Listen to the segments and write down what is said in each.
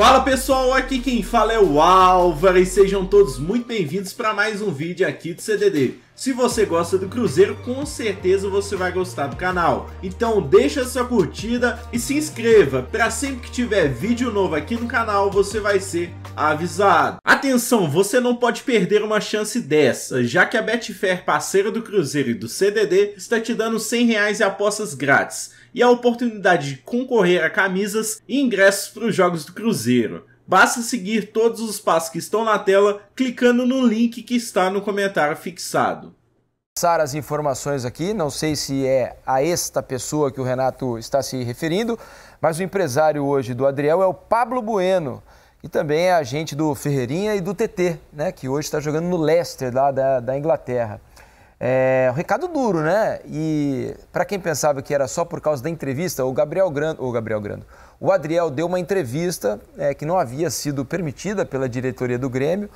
Fala pessoal, aqui quem fala é o Álvaro e sejam todos muito bem-vindos para mais um vídeo aqui do CDD. Se você gosta do Cruzeiro, com certeza você vai gostar do canal. Então deixa sua curtida e se inscreva para sempre que tiver vídeo novo aqui no canal você vai ser avisado. Atenção, você não pode perder uma chance dessa, já que a Betfair, parceira do Cruzeiro e do CDD, está te dando 100 reais em apostas grátis e a oportunidade de concorrer a camisas e ingressos para os jogos do Cruzeiro. Basta seguir todos os passos que estão na tela clicando no link que está no comentário fixado. Passar as informações aqui, não sei se é a esta pessoa que o Renato está se referindo, mas o empresário hoje do Adriel é o Pablo Bueno, que também é agente do Ferreirinha e do TT, né, que hoje está jogando no Leicester, lá da, da Inglaterra. É um recado duro, né? E para quem pensava que era só por causa da entrevista, o Gabriel Grando, o Gabriel Grando, o Adriel deu uma entrevista é, que não havia sido permitida pela diretoria do Grêmio.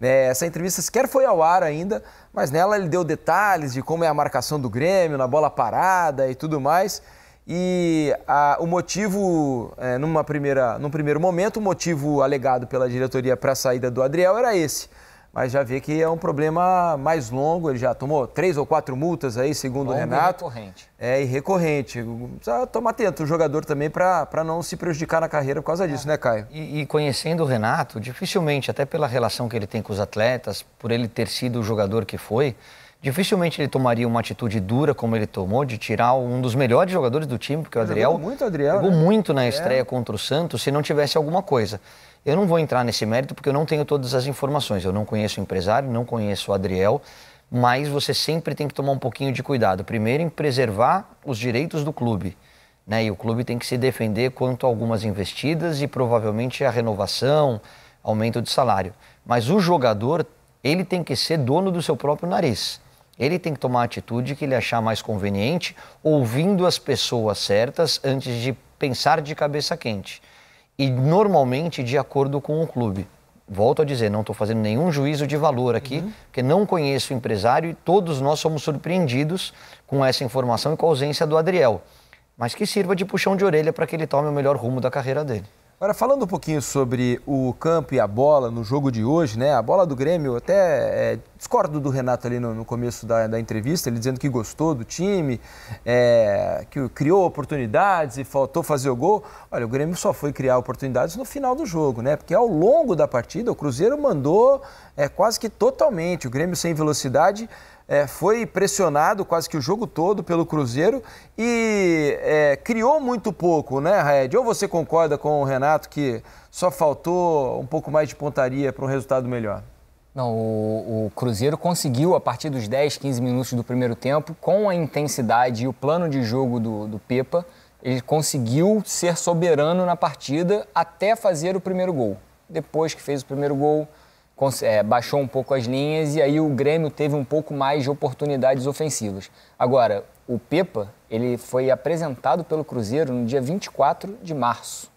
É, essa entrevista sequer foi ao ar ainda, mas nela ele deu detalhes de como é a marcação do Grêmio na bola parada e tudo mais. E a, o motivo, é, numa primeira, num primeiro momento, o motivo alegado pela diretoria para a saída do Adriel era esse mas já vê que é um problema mais longo. Ele já tomou três ou quatro multas aí, segundo Longo o Renato. E recorrente. É, recorrente. Precisa tomar atento o jogador também para não se prejudicar na carreira por causa é. disso, é. né, Caio? E, e, conhecendo o Renato, dificilmente, até pela relação que ele tem com os atletas, por ele ter sido o jogador que foi, dificilmente ele tomaria uma atitude dura como ele tomou, de tirar um dos melhores jogadores do time, porque o Adriel. Jogou muito, Adriel. Jogou né? muito na é. estreia é. contra o Santos, se não tivesse alguma coisa. Eu não vou entrar nesse mérito porque eu não tenho todas as informações. Eu não conheço o empresário, não conheço o Adriel, mas você sempre tem que tomar um pouquinho de cuidado. Primeiro, em preservar os direitos do clube. Né? E o clube tem que se defender quanto a algumas investidas e provavelmente a renovação, aumento de salário. Mas o jogador, ele tem que ser dono do seu próprio nariz. Ele tem que tomar a atitude que ele achar mais conveniente, ouvindo as pessoas certas antes de pensar de cabeça quente e normalmente de acordo com o clube. Volto a dizer, não estou fazendo nenhum juízo de valor aqui, uhum. porque não conheço o empresário e todos nós somos surpreendidos com essa informação e com a ausência do Adriel. Mas que sirva de puxão de orelha para que ele tome o melhor rumo da carreira dele. Agora, falando um pouquinho sobre o campo e a bola no jogo de hoje, né? A bola do Grêmio até é, discordo do Renato ali no, no começo da, da, entrevista, ele dizendo que gostou do time, é, que criou oportunidades e faltou fazer o gol. Olha, o Grêmio só foi criar oportunidades no final do jogo, né? Porque ao longo da partida o Cruzeiro mandou é, quase que totalmente. O Grêmio sem velocidade é, foi pressionado quase que o jogo todo pelo Cruzeiro e é, criou muito pouco, né, Raed? Ou você concorda com o Renato que só faltou um pouco mais de pontaria para um resultado melhor? Não, o, o, Cruzeiro conseguiu, a partir dos 10, 15 minutos do primeiro tempo, com a intensidade e o plano de jogo do, do Pepa, ele conseguiu ser soberano na partida até fazer o primeiro gol. Depois que fez o primeiro gol, é, baixou um pouco as linhas e aí o Grêmio teve um pouco mais de oportunidades ofensivas. Agora, o Pepa, ele foi apresentado pelo Cruzeiro no dia 24 de março.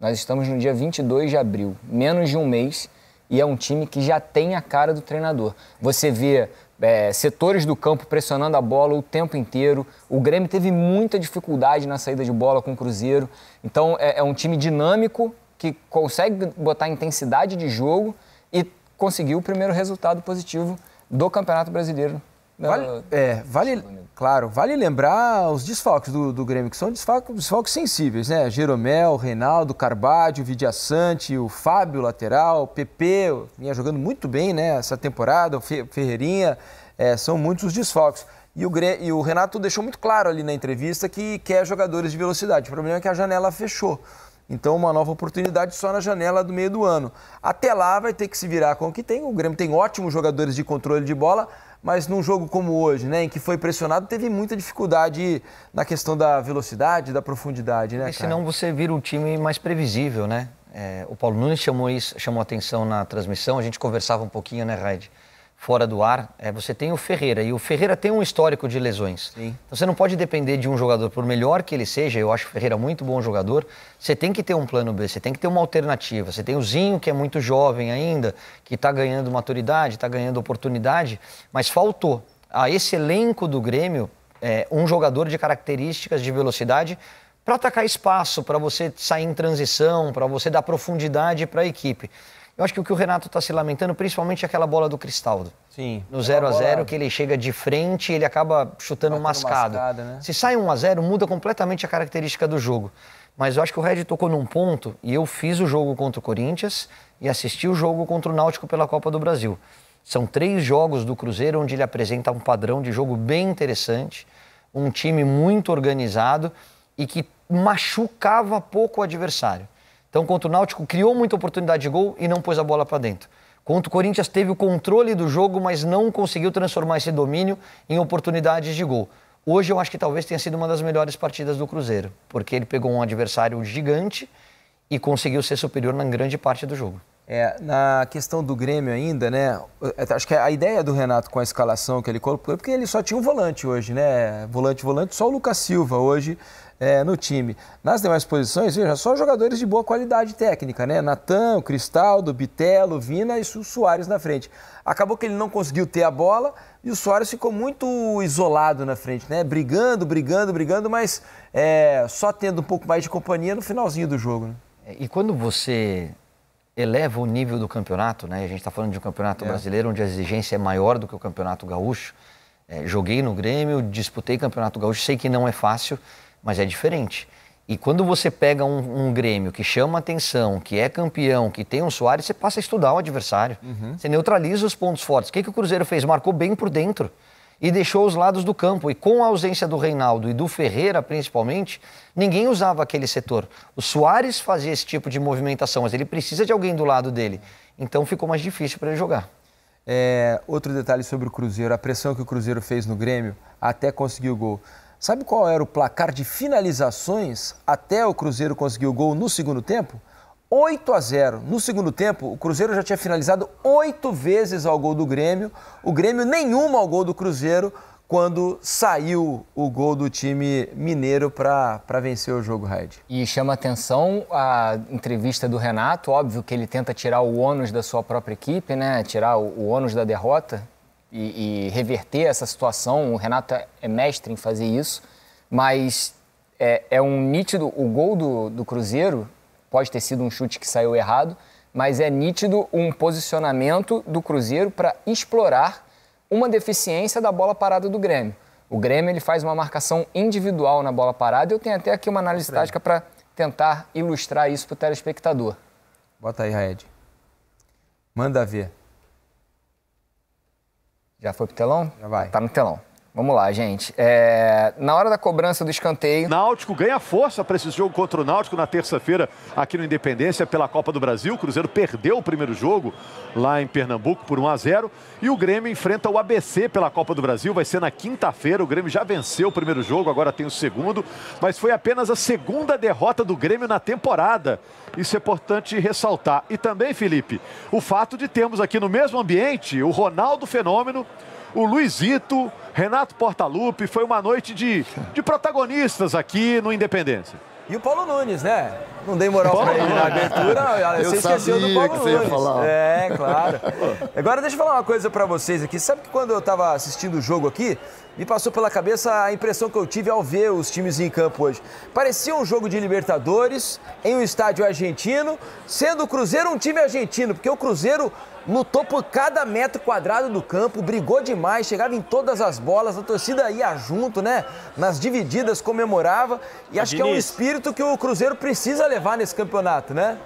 Nós estamos no dia 22 de abril, menos de um mês e é um time que já tem a cara do treinador. Você vê é, setores do campo pressionando a bola o tempo inteiro. O Grêmio teve muita dificuldade na saída de bola com o Cruzeiro. Então é, é um time dinâmico que consegue botar intensidade de jogo e conseguiu o primeiro resultado positivo do Campeonato Brasileiro né, vale, é, vale, claro, vale lembrar os desfalques do, do Grêmio, que são desfalques, desfalques sensíveis, né? Jeromel, Reinaldo, Carbádio, Vidia Sante, o Fábio, lateral, PP, vinha jogando muito bem, né? Essa temporada, o Ferreirinha, é, são muitos os desfalques. E o, e o Renato deixou muito claro ali na entrevista que quer jogadores de velocidade. O problema é que a janela fechou. Então, uma nova oportunidade só na janela do meio do ano. Até lá, vai ter que se virar com o que tem. O Grêmio tem ótimos jogadores de controle de bola, mas num jogo como hoje, né, em que foi pressionado, teve muita dificuldade na questão da velocidade, da profundidade, né? Porque senão você vira um time mais previsível, né? É, o Paulo Nunes chamou isso, chamou atenção na transmissão, a gente conversava um pouquinho, né, Raid? fora do ar, é, você tem o Ferreira. E o Ferreira tem um histórico de lesões. Sim. Então você não pode depender de um jogador, por melhor que ele seja, eu acho o Ferreira muito bom jogador, você tem que ter um plano B, você tem que ter uma alternativa. Você tem o Zinho, que é muito jovem ainda, que está ganhando maturidade, está ganhando oportunidade, mas faltou a esse elenco do Grêmio é, um jogador de características de velocidade para atacar espaço, para você sair em transição, para você dar profundidade para a equipe. Eu acho que o que o Renato está se lamentando, principalmente é aquela bola do Cristaldo. Sim. No 0 x a 0 que ele chega de frente e ele acaba chutando um mascado. né? Se sai 1 a 0 muda completamente a característica do jogo. Mas eu acho que o Red tocou num ponto, e eu fiz o jogo contra o Corinthians e assisti o jogo contra o Náutico pela Copa do Brasil. São três jogos do Cruzeiro onde ele apresenta um padrão de jogo bem interessante, um time muito organizado e que machucava pouco o adversário. Então, contra o Náutico, criou muita oportunidade de gol e não pôs a bola para dentro. Contra o Corinthians, teve o controle do jogo, mas não conseguiu transformar esse domínio em oportunidades de gol. Hoje, eu acho que talvez tenha sido uma das melhores partidas do Cruzeiro, porque ele pegou um adversário gigante e conseguiu ser superior na grande parte do jogo. É, na questão do Grêmio ainda, né? Acho que a ideia do Renato com a escalação que ele colocou, porque ele só tinha um volante hoje, né? Volante, volante, só o Lucas Silva hoje é, no time. Nas demais posições, veja, só jogadores de boa qualidade técnica, né? Natan, Cristaldo, Bitelo, Vina e o Soares na frente. Acabou que ele não conseguiu ter a bola e o Soares ficou muito isolado na frente, né? Brigando, brigando, brigando, mas é, só tendo um pouco mais de companhia no finalzinho do jogo. Né? É, e quando você eleva o nível do campeonato, né? A gente está falando de um campeonato é. brasileiro onde a exigência é maior do que o campeonato gaúcho. É, joguei no Grêmio, disputei campeonato gaúcho, sei que não é fácil, mas é diferente. E quando você pega um, um Grêmio que chama atenção, que é campeão, que tem um Soares, você passa a estudar o adversário. Uhum. Você neutraliza os pontos fortes. O que, que o Cruzeiro fez? Marcou bem por dentro e deixou os lados do campo. E com a ausência do Reinaldo e do Ferreira, principalmente, ninguém usava aquele setor. O Soares fazia esse tipo de movimentação, mas ele precisa de alguém do lado dele. Então ficou mais difícil para ele jogar. É, outro detalhe sobre o Cruzeiro, a pressão que o Cruzeiro fez no Grêmio até conseguir o gol. Sabe qual era o placar de finalizações até o Cruzeiro conseguir o gol no segundo tempo? 8 a 0. No segundo tempo, o Cruzeiro já tinha finalizado oito vezes ao gol do Grêmio. O Grêmio nenhuma ao gol do Cruzeiro quando saiu o gol do time mineiro para vencer o jogo, Raid. E chama atenção a entrevista do Renato, óbvio que ele tenta tirar o ônus da sua própria equipe, né? Tirar o, o ônus da derrota e, e, reverter essa situação. O Renato é mestre em fazer isso, mas é, é um nítido. O gol do, do Cruzeiro Pode ter sido um chute que saiu errado, mas é nítido um posicionamento do Cruzeiro para explorar uma deficiência da bola parada do Grêmio. O Grêmio ele faz uma marcação individual na bola parada. Eu tenho até aqui uma análise tática para tentar ilustrar isso para o telespectador. Bota aí, Raed. Manda ver. Já foi pro telão? Já vai. Tá no telão. Vamos lá, gente. É... Na hora da cobrança do escanteio. Náutico ganha força para esse jogo contra o Náutico na terça-feira aqui no Independência pela Copa do Brasil. O Cruzeiro perdeu o primeiro jogo lá em Pernambuco por 1 a 0 e o Grêmio enfrenta o ABC pela Copa do Brasil. Vai ser na quinta-feira. O Grêmio já venceu o primeiro jogo, agora tem o segundo, mas foi apenas a segunda derrota do Grêmio na temporada. Isso é importante ressaltar. E também, Felipe, o fato de termos aqui no mesmo ambiente o Ronaldo Fenômeno o Luizito, Renato Portaluppi. Foi uma noite de, de protagonistas aqui no Independência. E o Paulo Nunes, né? Não dei moral Paulo pra ele na abertura, você esqueceu do Paulo Nunes. Falar. É, claro. Agora deixa eu falar uma coisa para vocês aqui. Sabe que quando eu tava assistindo o jogo aqui, me passou pela cabeça a impressão que eu tive ao ver os times em campo hoje. Parecia um jogo de Libertadores em um estádio argentino, sendo o Cruzeiro um time argentino, porque o Cruzeiro lutou por cada metro quadrado do campo, brigou demais, chegava em todas as bolas, a torcida ia junto, né? Nas divididas comemorava. E acho que é um espírito que o Cruzeiro precisa levar nesse campeonato, né?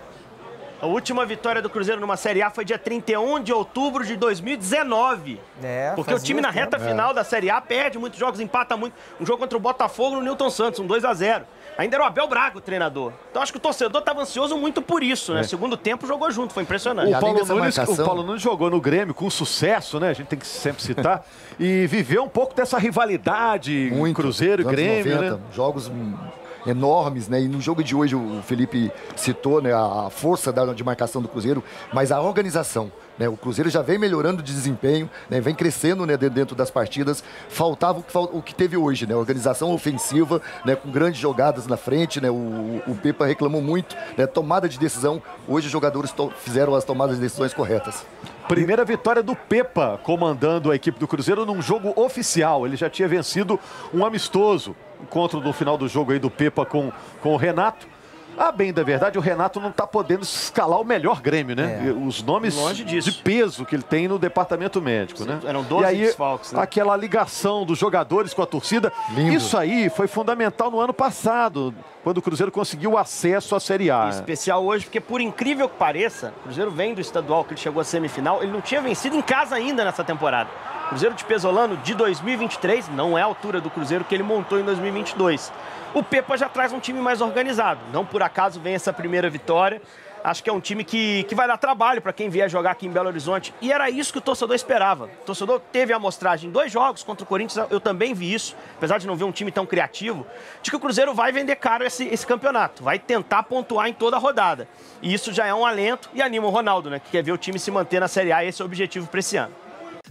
A última vitória do Cruzeiro numa Série A foi dia 31 de outubro de 2019. É, porque o time na reta tempo. final é. da Série A perde muitos jogos, empata muito. Um jogo contra o Botafogo no Newton Santos, um 2 a 0 Ainda era o Abel Braga o treinador. Então acho que o torcedor estava ansioso muito por isso, né? É. Segundo tempo jogou junto, foi impressionante. O Paulo, Nunes, marcação... o Paulo Nunes jogou no Grêmio com sucesso, né? A gente tem que sempre citar. e viveu um pouco dessa rivalidade muito. Cruzeiro e Grêmio. 90, né? Jogos enormes, né? E no jogo de hoje o Felipe citou né, a força da, de marcação do Cruzeiro, mas a organização. Né, o Cruzeiro já vem melhorando de desempenho, né, vem crescendo né, dentro das partidas. Faltava o que, o que teve hoje, né? Organização ofensiva, né, com grandes jogadas na frente, né? O, o Pepa reclamou muito, né, tomada de decisão. Hoje os jogadores fizeram as tomadas de decisões corretas. Primeira vitória do Pepa comandando a equipe do Cruzeiro num jogo oficial. Ele já tinha vencido um amistoso. Encontro no final do jogo aí do Pepa com, com o Renato. Ah, bem da verdade, o Renato não está podendo escalar o melhor Grêmio, né? É. Os nomes de peso que ele tem no departamento médico, né? Eram 12 e aí, desfalques, né? aquela ligação dos jogadores com a torcida. Lindo. Isso aí foi fundamental no ano passado, quando o Cruzeiro conseguiu acesso à Série A. Em especial hoje, porque por incrível que pareça, o Cruzeiro vem do estadual, que ele chegou à semifinal, ele não tinha vencido em casa ainda nessa temporada. Cruzeiro de Pesolano de 2023 não é a altura do Cruzeiro que ele montou em 2022. O Pepa já traz um time mais organizado. Não por acaso vem essa primeira vitória. Acho que é um time que, que vai dar trabalho para quem vier jogar aqui em Belo Horizonte. E era isso que o torcedor esperava. O torcedor teve a amostragem em dois jogos contra o Corinthians. Eu também vi isso, apesar de não ver um time tão criativo, de que o Cruzeiro vai vender caro esse, esse campeonato. Vai tentar pontuar em toda a rodada. E isso já é um alento e anima o Ronaldo, né? Que quer ver o time se manter na Série A. Esse é o objetivo para esse ano.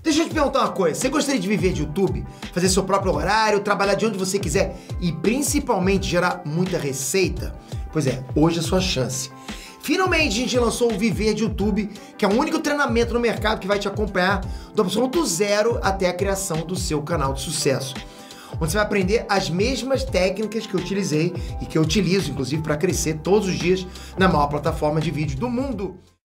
Deixa eu te perguntar uma coisa. Você gostaria de viver de YouTube? Fazer seu próprio horário, trabalhar de onde você quiser e principalmente gerar muita receita? Pois é, hoje é a sua chance. Finalmente a gente lançou o Viver de YouTube, que é o único treinamento no mercado que vai te acompanhar do absoluto zero até a criação do seu canal de sucesso. Onde você vai aprender as mesmas técnicas que eu utilizei e que eu utilizo, inclusive, para crescer todos os dias na maior plataforma de vídeo do mundo.